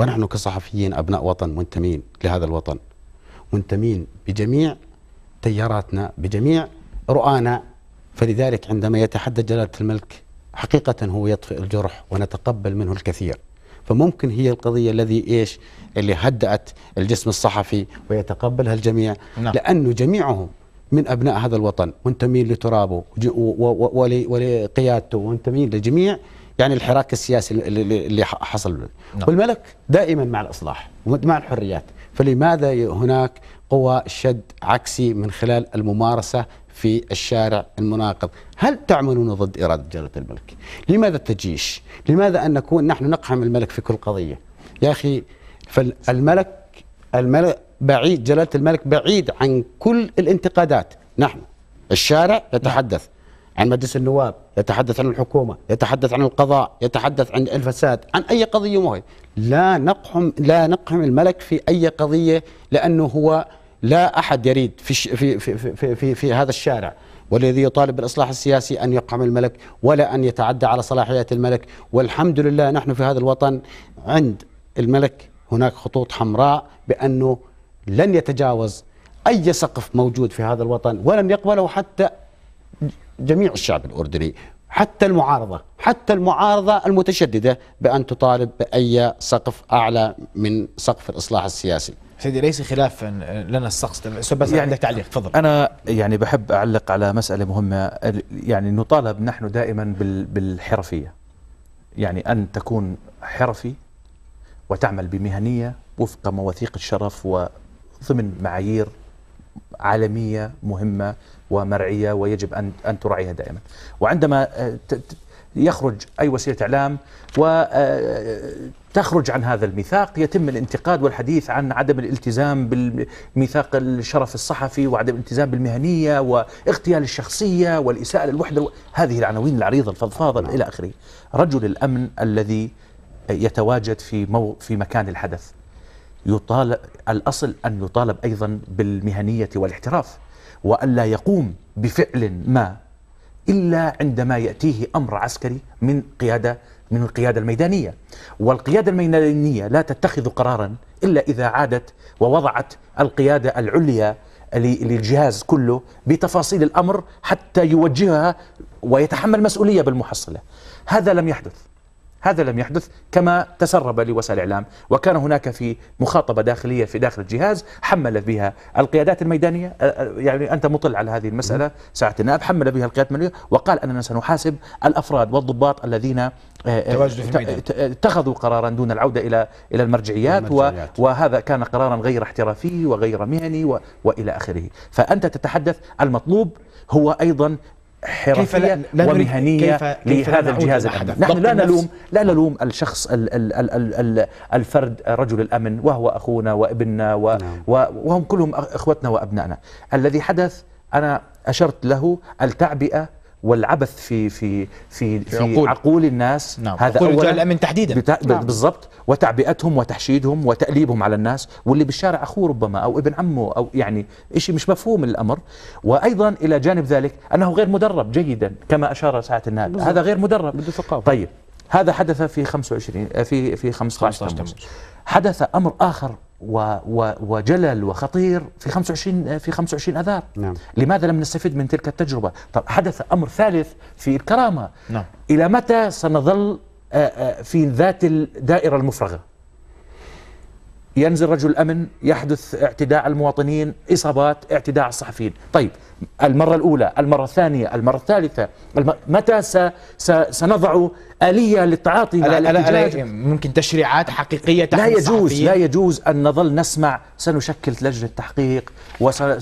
ونحن كصحفيين أبناء وطن منتمين لهذا الوطن منتمين بجميع تياراتنا بجميع رؤانا فلذلك عندما يتحدث جلالة الملك حقيقة هو يطفئ الجرح ونتقبل منه الكثير فممكن هي القضية الذي إيش اللي هدأت الجسم الصحفي ويتقبلها الجميع نعم. لأنه جميعهم من أبناء هذا الوطن منتمين لترابه ولقيادته منتمين لجميع يعني الحراك السياسي اللي حصل نعم. والملك دائما مع الإصلاح ومع الحريات فلماذا هناك قوى شد عكسي من خلال الممارسة في الشارع المناقض هل تعملون ضد إرادة جلالة الملك لماذا التجيش لماذا أن نكون نحن نقحم الملك في كل قضية يا أخي فالملك الملك بعيد جلالة الملك بعيد عن كل الانتقادات نحن الشارع يتحدث نعم. عن مجلس النواب يتحدث عن الحكومة يتحدث عن القضاء يتحدث عن الفساد عن أي قضية مهمة لا نقحم لا نقحم الملك في أي قضية لأنه هو لا أحد يريد في, في, في, في, في, في هذا الشارع والذي يطالب بالإصلاح السياسي أن يقحم الملك ولا أن يتعدى على صلاحيات الملك والحمد لله نحن في هذا الوطن عند الملك هناك خطوط حمراء بأنه لن يتجاوز أي سقف موجود في هذا الوطن ولن يقبله حتى جميع الشعب الأردني حتى المعارضة حتى المعارضة المتشددة بأن تطالب بأي سقف أعلى من سقف الإصلاح السياسي سيدي ليس خلافا لنا السقف بس يعني عندك تعليق تفضل أنا يعني بحب أعلق على مسألة مهمة يعني نطالب نحن دائما بالحرفية يعني أن تكون حرفي وتعمل بمهنية وفق مواثيق الشرف وضمن معايير عالمية مهمة ومرعية ويجب أن أن تراعيها دائما وعندما آه، يخرج أي وسيلة إعلام وتخرج آه، عن هذا الميثاق يتم الانتقاد والحديث عن عدم الالتزام بالميثاق الشرف الصحفي وعدم الالتزام بالمهنية واغتيال الشخصية والإساءة للوحدة هذه العناوين العريضة الفضفاضة إلى آخره رجل الأمن الذي يتواجد في مو في مكان الحدث يطالب الأصل أن يطالب أيضا بالمهنية والاحتراف وألا يقوم بفعل ما إلا عندما يأتيه أمر عسكري من قيادة من القيادة الميدانية والقيادة الميدانية لا تتخذ قرارا إلا إذا عادت ووضعت القيادة العليا للجهاز كله بتفاصيل الأمر حتى يوجهها ويتحمل مسؤولية بالمحصلة هذا لم يحدث هذا لم يحدث كما تسرب لوسائل الإعلام وكان هناك في مخاطبة داخلية في داخل الجهاز حمل بها القيادات الميدانية يعني أنت مطل على هذه المسألة ساعة النائب حمل بها القيادات الميدانية وقال أننا سنحاسب الأفراد والضباط الذين اتخذوا قرارا دون العودة إلى إلى المرجعيات, المرجعيات. وهذا كان قرارا غير احترافي وغير مهني وإلى آخره فأنت تتحدث المطلوب هو أيضا حرفيه كيف ومهنيه كيف كيف لهذا الجهاز الامني نحن لا نلوم لا نلوم الشخص الـ الـ الـ الـ الفرد رجل الامن وهو اخونا وابننا و نعم. وهم كلهم اخوتنا وابنائنا الذي حدث انا اشرت له التعبئه والعبث في في في في عقول, في عقول الناس نعم. هذا عقول رجال الامن تحديدا بتا... نعم. بالضبط وتعبئتهم وتحشيدهم وتأليبهم على الناس واللي بالشارع اخوه ربما او ابن عمه او يعني شيء مش مفهوم الامر وايضا الى جانب ذلك انه غير مدرب جيدا كما اشار ساعه النادي هذا غير مدرب بده ثقافه طيب هذا حدث في 25 في في 15, 15 تموز حدث امر اخر وجلل وخطير في 25 في 25 اذار نعم. لماذا لم نستفد من تلك التجربه طب حدث امر ثالث في الكرامه نعم. الى متى سنظل في ذات الدائره المفرغه ينزل رجل أمن يحدث اعتداء على المواطنين إصابات اعتداء على الصحفيين طيب المرة الأولى المرة الثانية المرة الثالثة متى س... س... سنضع آلية للتعاطي مع ألا الاحتجاج إيه، ممكن تشريعات حقيقية تحت لا يجوز لا يجوز أن نظل نسمع سنشكل لجنة تحقيق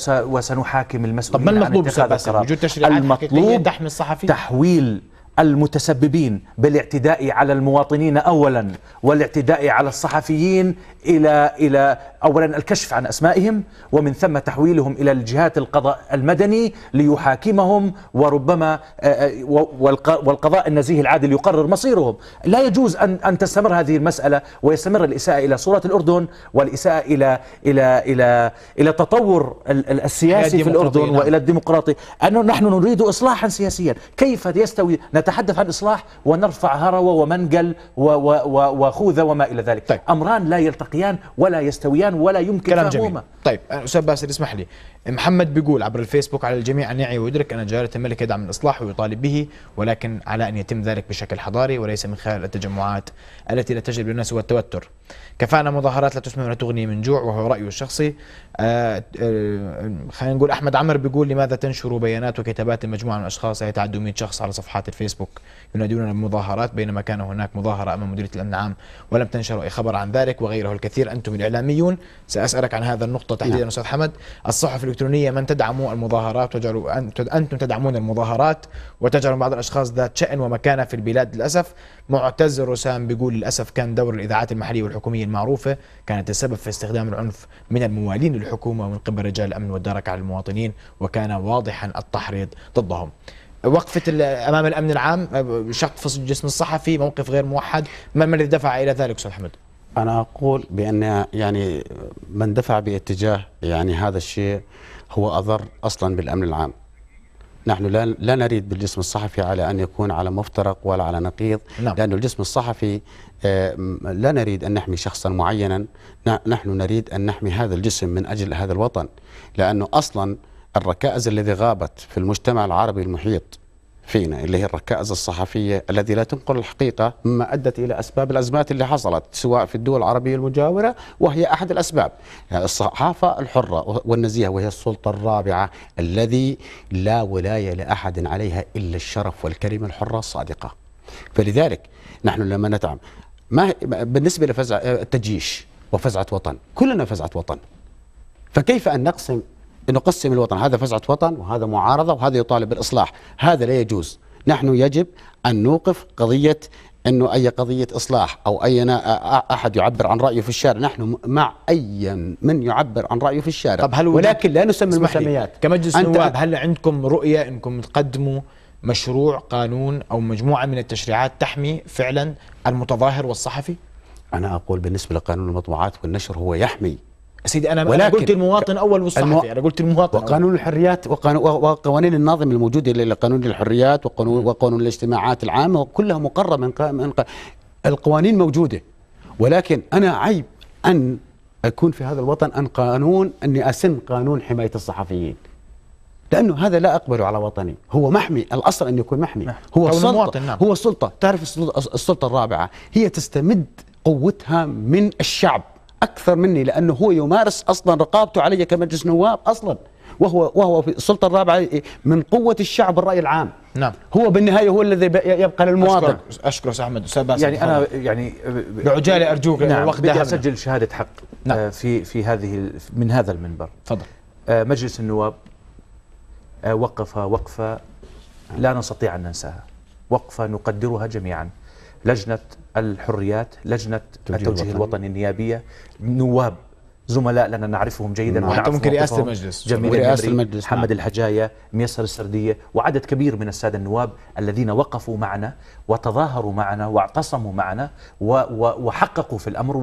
وسنحاكم المسؤولين طب ما المطلوب وجود تشريعات المطلوب تحمي الصحفيين تحويل المتسببين بالاعتداء على المواطنين اولا والاعتداء على الصحفيين الى الى اولا الكشف عن اسمائهم ومن ثم تحويلهم الى الجهات القضاء المدني ليحاكمهم وربما والقضاء النزيه العادل يقرر مصيرهم، لا يجوز ان ان تستمر هذه المساله ويستمر الاساءه الى صوره الاردن والاساءه الى الى الى الى التطور السياسي في الاردن نعم. والى الديمقراطي، انه نحن نريد اصلاحا سياسيا، كيف يستوي نت نتحدث عن إصلاح ونرفع هروة ومنقل وخوذة وما إلى ذلك طيب. أمران لا يلتقيان ولا يستويان ولا يمكن كلام فهمهما طيب أستاذ باسل اسمح لي محمد بيقول عبر الفيسبوك على الجميع أن يعي ويدرك أن جلالة الملك يدعم الإصلاح ويطالب به ولكن على أن يتم ذلك بشكل حضاري وليس من خلال التجمعات التي لا تجلب الناس سوى التوتر كفانا مظاهرات لا تسمن ولا تغني من جوع وهو رأيه الشخصي آه، آه، خلينا نقول أحمد عمر بيقول لماذا تنشر بيانات وكتابات مجموعة من الأشخاص لا يتعدوا 100 شخص على صفحات الفيسبوك ينادوننا بمظاهرات بينما كان هناك مظاهرة أمام مديرية الأمن العام ولم تنشر أي خبر عن ذلك وغيره الكثير أنتم الإعلاميون سأسألك عن هذا النقطة تحديدا نعم. أستاذ حمد الصحف الإلكترونية من تدعموا المظاهرات وتجعلوا أنتم تدعمون المظاهرات وتجعلوا بعض الأشخاص ذات شأن ومكانة في البلاد للأسف معتز رسام بيقول للأسف كان دور الإذاعات المحلية والحكومية المعروفة كانت السبب في استخدام العنف من الموالين للحكومة ومن قبل رجال الأمن والدرك على المواطنين وكان واضحا التحريض ضدهم وقفة امام الامن العام شق في الجسم الصحفي موقف غير موحد ما الذي دفع الى ذلك استاذ حمد؟ أنا أقول بأن يعني من دفع باتجاه يعني هذا الشيء هو أضر أصلا بالأمن العام نحن لا, لا نريد بالجسم الصحفي على أن يكون على مفترق ولا على نقيض نعم. لانه الجسم الصحفي لا نريد أن نحمي شخصا معينا نحن نريد أن نحمي هذا الجسم من أجل هذا الوطن لأنه أصلا الركائز الذي غابت في المجتمع العربي المحيط فينا اللي هي الركائز الصحفية التي لا تنقل الحقيقة مما أدت إلى أسباب الأزمات اللي حصلت سواء في الدول العربية المجاورة وهي أحد الأسباب يعني الصحافة الحرة والنزيهة وهي السلطة الرابعة الذي لا ولاية لأحد عليها إلا الشرف والكلمة الحرة الصادقة فلذلك نحن لما ندعم ما بالنسبة لفزع التجيش وفزعة وطن كلنا فزعة وطن فكيف أن نقسم نقسم الوطن هذا فزعة وطن وهذا معارضة وهذا يطالب بالإصلاح هذا لا يجوز نحن يجب أن نوقف قضية أنه أي قضية إصلاح أو أي أحد يعبر عن رأيه في الشارع نحن مع أي من يعبر عن رأيه في الشارع طب هل ولكن لا نسمي المسميات كمجلس نواب هل عندكم رؤية أنكم تقدموا مشروع قانون أو مجموعة من التشريعات تحمي فعلا المتظاهر والصحفي؟ أنا أقول بالنسبة لقانون المطبوعات والنشر هو يحمي سيدي انا ولكن قلت المواطن اول والصحفي المو... انا قلت المواطن وقانون أول. الحريات وقانون وقوانين الناظم الموجوده قانون الحريات وقانون وقانون الاجتماعات العامه كلها مقرره من, ق... من ق... القوانين موجوده ولكن انا عيب ان اكون في هذا الوطن ان قانون اني اسن قانون حمايه الصحفيين لانه هذا لا اقبله على وطني هو محمي الاصل ان يكون محمي نعم. هو نعم. السلطه هو السلطه تعرف السلطه الرابعه هي تستمد قوتها من الشعب اكثر مني لانه هو يمارس اصلا رقابته علي كمجلس نواب اصلا وهو وهو في السلطه الرابعه من قوه الشعب الراي العام نعم هو بالنهايه هو الذي يبقى للمواطن اشكر استاذ احمد استاذ باسم يعني انا يعني بعجاله ارجوك نعم الوقت بدي اسجل شهاده حق نعم آه، في في هذه من هذا المنبر تفضل آه، مجلس النواب آه، وقف وقفه لا نستطيع ان ننساها وقفه نقدرها جميعا لجنه الحريات لجنة التوجيه الوطني النيابية نواب زملاء لنا نعرفهم جيدا نعم. ونعرف ممكن رئاسه المجلس جميل رئاسة المجلس نعم. محمد الحجايه ميسر السرديه وعدد كبير من الساده النواب الذين وقفوا معنا وتظاهروا معنا واعتصموا معنا وحققوا في الامر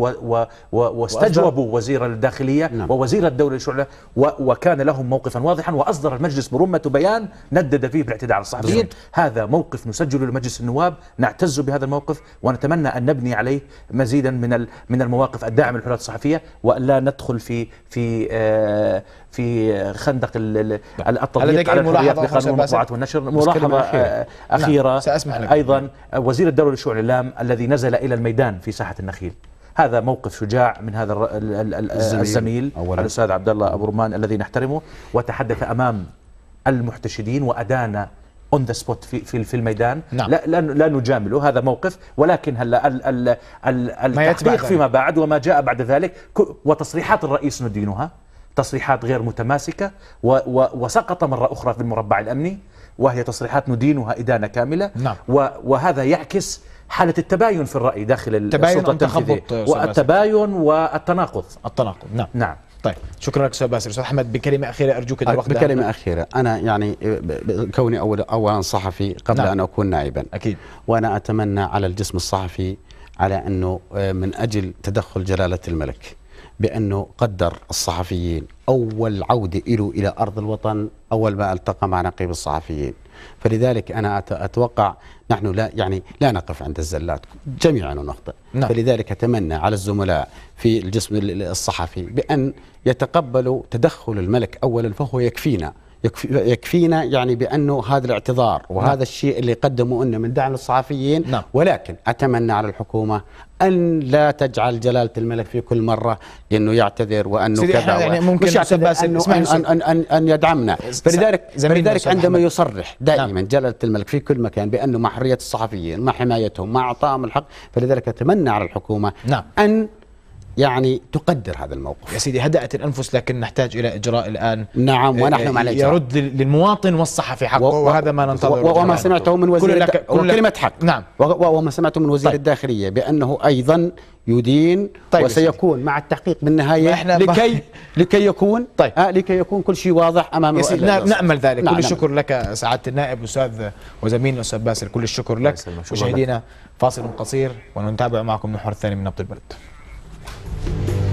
واستجوبوا وزير الداخليه نعم. ووزير الدوله الشعلة وكان لهم موقفا واضحا واصدر المجلس برمه بيان ندد فيه بالاعتداء على الصحفيين هذا موقف نسجله لمجلس النواب نعتز بهذا الموقف ونتمنى ان نبني عليه مزيدا من من المواقف الداعمه للحريات الصحفيه والا ندخل في في آه، في خندق التضييق نعم. على الحريات بقانون المطبوعات والنشر ملاحظه اخيره آه، نعم. سأسمح لك. ايضا وزير الدوله لشؤون الاعلام الذي نزل الى الميدان في ساحه النخيل هذا موقف شجاع من هذا الزميل الاستاذ عبد الله ابو رمان الذي نحترمه وتحدث امام المحتشدين وادان اون ذا سبوت في في, الميدان نعم. لا, لا لا نجامله هذا موقف ولكن هلا ال ال ال التحقيق فيما بعد وما جاء بعد ذلك وتصريحات الرئيس ندينها تصريحات غير متماسكة و و وسقط مرة أخرى في المربع الأمني وهي تصريحات ندينها إدانة كاملة نعم. و وهذا يعكس حالة التباين في الرأي داخل السلطة التباين والتباين والتناقض التناقض نعم, نعم. طيب شكرا لك استاذ باسل استاذ احمد بكلمه اخيره ارجوك اذا وقت بكلمه أهم. اخيره انا يعني كوني اول اولا صحفي قبل نعم. ان اكون نائبا اكيد وانا اتمنى على الجسم الصحفي على انه آه، من اجل تدخل جلاله الملك بانه قدر الصحفيين اول عوده له الى ارض الوطن اول ما التقى مع نقيب الصحفيين فلذلك أنا أتوقع نحن لا يعني لا نقف عند الزلات جميعا نخطئ نعم. فلذلك أتمنى على الزملاء في الجسم الصحفي بأن يتقبلوا تدخل الملك أولا فهو يكفينا يكفينا يعني بانه هذا الاعتذار نعم. وهذا نعم. الشيء اللي قدموا انه من دعم الصحفيين نعم. ولكن اتمنى على الحكومه ان لا تجعل جلاله الملك في كل مره انه يعتذر وانه كذا يعني ممكن مش يعتذر بس أنه أن, أن, أن, أن, أن يدعمنا فلذلك فلذلك عندما أحمد. يصرح نعم. دائما نعم. جلاله الملك في كل مكان بانه مع حريه الصحفيين مع حمايتهم مع اعطائهم الحق فلذلك اتمنى على الحكومه نعم. ان يعني تقدر هذا الموقف يا سيدي هدأت الأنفس لكن نحتاج إلى إجراء الآن نعم ونحن آه، مع الإجراء يرد للمواطن والصحفي حقه و... وهذا ما ننتظر وما سمعته من وزير كلنا... كلمة حق نعم وما سمعته من وزير طيب. الداخلية بأنه أيضا يدين طيب وسيكون مع التحقيق بالنهاية احنا لكي لكي يكون طيب آه لكي يكون كل شيء واضح أمام نأمل ذلك نعم كل نعم. الشكر لك سعادة النائب أستاذ وزميلنا أستاذ باسل كل الشكر لك مشاهدينا فاصل قصير ونتابع معكم نحور الثاني من نبض البلد Thank you.